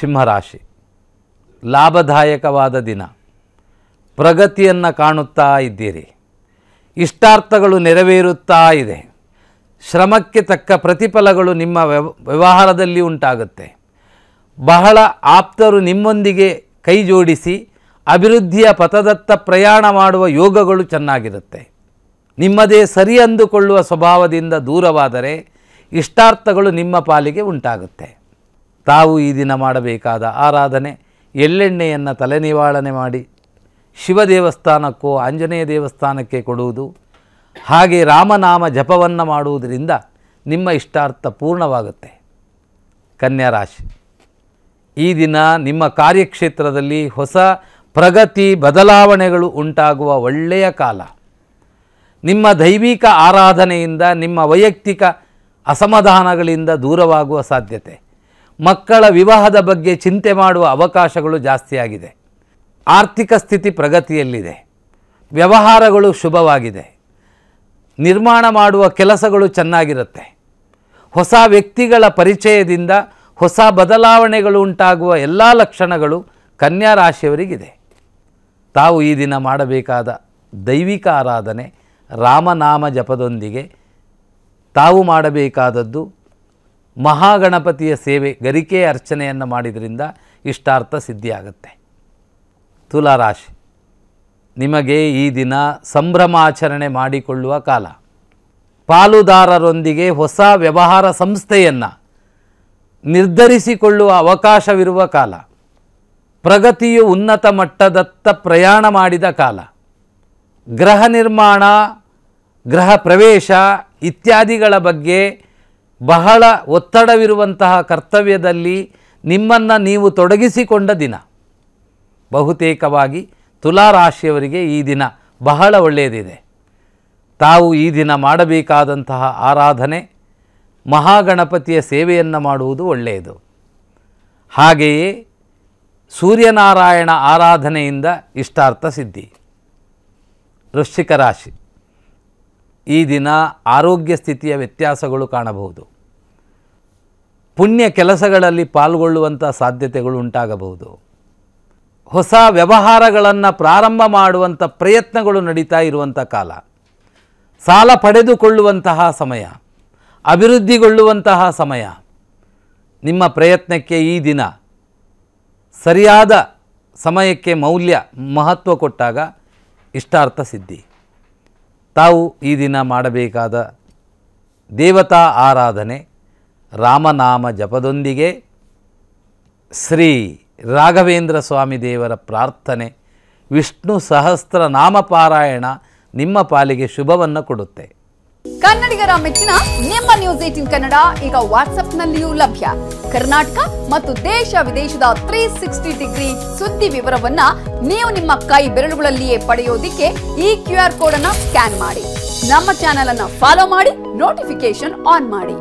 ಸಿಂಹರಾಶಿ ಲಾಭದಾಯಕವಾದ ದಿನ ಪ್ರಗತಿಯನ್ನು ಕಾಣುತ್ತಾ ಇದ್ದೀರಿ ಇಷ್ಟಾರ್ಥಗಳು ನೆರವೇರುತ್ತಾ ಇದೆ ಶ್ರಮಕ್ಕೆ ತಕ್ಕ ಪ್ರತಿಫಲಗಳು ನಿಮ್ಮ ವ್ಯವಹಾರದಲ್ಲಿ ಉಂಟಾಗುತ್ತೆ ಬಹಳ ಆಪ್ತರು ನಿಮ್ಮೊಂದಿಗೆ ಕೈ ಜೋಡಿಸಿ ಅಭಿವೃದ್ಧಿಯ ಪಥದತ್ತ ಪ್ರಯಾಣ ಮಾಡುವ ಯೋಗಗಳು ಚೆನ್ನಾಗಿರುತ್ತೆ ನಿಮ್ಮದೇ ಸರಿ ಅಂದುಕೊಳ್ಳುವ ಸ್ವಭಾವದಿಂದ ದೂರವಾದರೆ ಇಷ್ಟಾರ್ಥಗಳು ನಿಮ್ಮ ಪಾಲಿಗೆ ಉಂಟಾಗುತ್ತೆ ತಾವು ಈ ದಿನ ಮಾಡಬೇಕಾದ ಆರಾಧನೆ ಎಳ್ಳೆಣ್ಣೆಯನ್ನು ತಲೆ ನಿವಾರಣೆ ಮಾಡಿ ಶಿವ ದೇವಸ್ಥಾನಕ್ಕೋ ಆಂಜನೇಯ ದೇವಸ್ಥಾನಕ್ಕೆ ಕೊಡುವುದು ಹಾಗೆ ರಾಮನಾಮ ಜಪವನ್ನು ಮಾಡುವುದರಿಂದ ನಿಮ್ಮ ಇಷ್ಟಾರ್ಥ ಪೂರ್ಣವಾಗುತ್ತೆ ಕನ್ಯಾ ರಾಶಿ ಈ ದಿನ ನಿಮ್ಮ ಕಾರ್ಯಕ್ಷೇತ್ರದಲ್ಲಿ ಹೊಸ ಪ್ರಗತಿ ಬದಲಾವಣೆಗಳು ಉಂಟಾಗುವ ಒಳ್ಳೆಯ ಕಾಲ ನಿಮ್ಮ ದೈವಿಕ ಆರಾಧನೆಯಿಂದ ನಿಮ್ಮ ವೈಯಕ್ತಿಕ ಅಸಮಾಧಾನಗಳಿಂದ ದೂರವಾಗುವ ಸಾಧ್ಯತೆ ಮಕ್ಕಳ ವಿವಾಹದ ಬಗ್ಗೆ ಚಿಂತೆ ಮಾಡುವ ಅವಕಾಶಗಳು ಜಾಸ್ತಿಯಾಗಿದೆ ಆರ್ಥಿಕ ಸ್ಥಿತಿ ಪ್ರಗತಿಯಲ್ಲಿದೆ ವ್ಯವಹಾರಗಳು ಶುಭವಾಗಿದೆ ನಿರ್ಮಾಣ ಮಾಡುವ ಕೆಲಸಗಳು ಚೆನ್ನಾಗಿರುತ್ತೆ ಹೊಸ ವ್ಯಕ್ತಿಗಳ ಪರಿಚಯದಿಂದ ಹೊಸ ಬದಲಾವಣೆಗಳು ಉಂಟಾಗುವ ಎಲ್ಲ ಲಕ್ಷಣಗಳು ಕನ್ಯಾ ರಾಶಿಯವರಿಗಿದೆ ತಾವು ಈ ದಿನ ಮಾಡಬೇಕಾದ ದೈವಿಕ ಆರಾಧನೆ ರಾಮನಾಮ ಜಪದೊಂದಿಗೆ ತಾವು ಮಾಡಬೇಕಾದದ್ದು ಮಹಾಗಣಪತಿಯ ಸೇವೆ ಗರಿಕೆ ಅರ್ಚನೆಯನ್ನು ಮಾಡಿದ್ರಿಂದ ಇಷ್ಟಾರ್ಥ ಸಿದ್ಧಿಯಾಗುತ್ತೆ ತುಲಾರಾಶಿ ನಿಮಗೆ ಈ ದಿನ ಸಂಭ್ರಮಾಚರಣೆ ಮಾಡಿಕೊಳ್ಳುವ ಕಾಲ ಪಾಲುದಾರರೊಂದಿಗೆ ಹೊಸ ವ್ಯವಹಾರ ಸಂಸ್ಥೆಯನ್ನು ನಿರ್ಧರಿಸಿಕೊಳ್ಳುವ ಅವಕಾಶವಿರುವ ಕಾಲ ಪ್ರಗತಿಯು ಉನ್ನತ ಮಟ್ಟದತ್ತ ಪ್ರಯಾಣ ಮಾಡಿದ ಕಾಲ ಗೃಹ ನಿರ್ಮಾಣ ಗೃಹ ಪ್ರವೇಶ ಇತ್ಯಾದಿಗಳ ಬಗ್ಗೆ ಬಹಳ ಒತ್ತಡವಿರುವಂತಹ ಕರ್ತವ್ಯದಲ್ಲಿ ನಿಮ್ಮನ್ನು ನೀವು ತೊಡಗಿಸಿಕೊಂಡ ದಿನ ಬಹುತೇಕವಾಗಿ ತುಲಾರಾಶಿಯವರಿಗೆ ಈ ದಿನ ಬಹಳ ಒಳ್ಳೆಯದಿದೆ ತಾವು ಈ ದಿನ ಮಾಡಬೇಕಾದಂತಹ ಆರಾಧನೆ ಮಹಾಗಣಪತಿಯ ಸೇವೆಯನ್ನು ಮಾಡುವುದು ಒಳ್ಳೆಯದು ಹಾಗೆಯೇ ಸೂರ್ಯನಾರಾಯಣ ಆರಾಧನೆಯಿಂದ ಇಷ್ಟಾರ್ಥ ಸಿದ್ಧಿ ವೃಶ್ಚಿಕ ರಾಶಿ ಈ ದಿನ ಆರೋಗ್ಯ ಸ್ಥಿತಿಯ ವ್ಯತ್ಯಾಸಗಳು ಕಾಣಬಹುದು ಪುಣ್ಯ ಕೆಲಸಗಳಲ್ಲಿ ಪಾಲ್ಗೊಳ್ಳುವಂಥ ಸಾಧ್ಯತೆಗಳು ಉಂಟಾಗಬಹುದು ಹೊಸ ವ್ಯವಹಾರಗಳನ್ನು ಪ್ರಾರಂಭ ಮಾಡುವಂಥ ಪ್ರಯತ್ನಗಳು ನಡೀತಾ ಇರುವಂಥ ಕಾಲ ಸಾಲ ಪಡೆದುಕೊಳ್ಳುವಂತಹ ಸಮಯ ಅಭಿವೃದ್ಧಿಗೊಳ್ಳುವಂತಹ ಸಮಯ ನಿಮ್ಮ ಪ್ರಯತ್ನಕ್ಕೆ ಈ ದಿನ ಸರಿಯಾದ ಸಮಯಕ್ಕೆ ಮೌಲ್ಯ ಮಹತ್ವ ಕೊಟ್ಟಾಗ ಇಷ್ಟಾರ್ಥ ಸಿದ್ಧಿ ತಾವು ಈ ದಿನ ಮಾಡಬೇಕಾದ ದೇವತಾ ಆರಾಧನೆ ರಾಮನಾಮ ಜಪದೊಂದಿಗೆ ಶ್ರೀ ರಾಘವೇಂದ್ರ ಸ್ವಾಮಿ ದೇವರ ಪ್ರಾರ್ಥನೆ ವಿಷ್ಣು ಸಹಸ್ರ ನಾಮಪಾರಾಯಣ ಪಾರಾಯಣ ನಿಮ್ಮ ಪಾಲಿಗೆ ಶುಭವನ್ನು ಕೊಡುತ್ತೆ ಕನ್ನಡಿಗರ ಮೆಚ್ಚಿನ ನಿಮ್ಮ ನ್ಯೂಸ್ ಏಟಿನ್ ಕನ್ನಡ ಈಗ ವಾಟ್ಸ್ಆಪ್ನಲ್ಲಿಯೂ ಲಭ್ಯ ಕರ್ನಾಟಕ ಮತ್ತು ದೇಶ ವಿದೇಶದ ತ್ರೀ ಸಿಕ್ಸ್ಟಿ ಡಿಗ್ರಿ ಸುದ್ದಿ ವಿವರವನ್ನ ನೀವು ನಿಮ್ಮ ಕೈ ಬೆರಳುಗಳಲ್ಲಿಯೇ ಪಡೆಯೋದಿಕ್ಕೆ ಈ ಕ್ಯೂ ಆರ್ ಕೋಡ್ ಅನ್ನ ಸ್ಕ್ಯಾನ್ ಮಾಡಿ ನಮ್ಮ ಚಾನೆಲ್ ಅನ್ನ ಫಾಲೋ ಮಾಡಿ ನೋಟಿಫಿಕೇಶನ್ ಆನ್ ಮಾಡಿ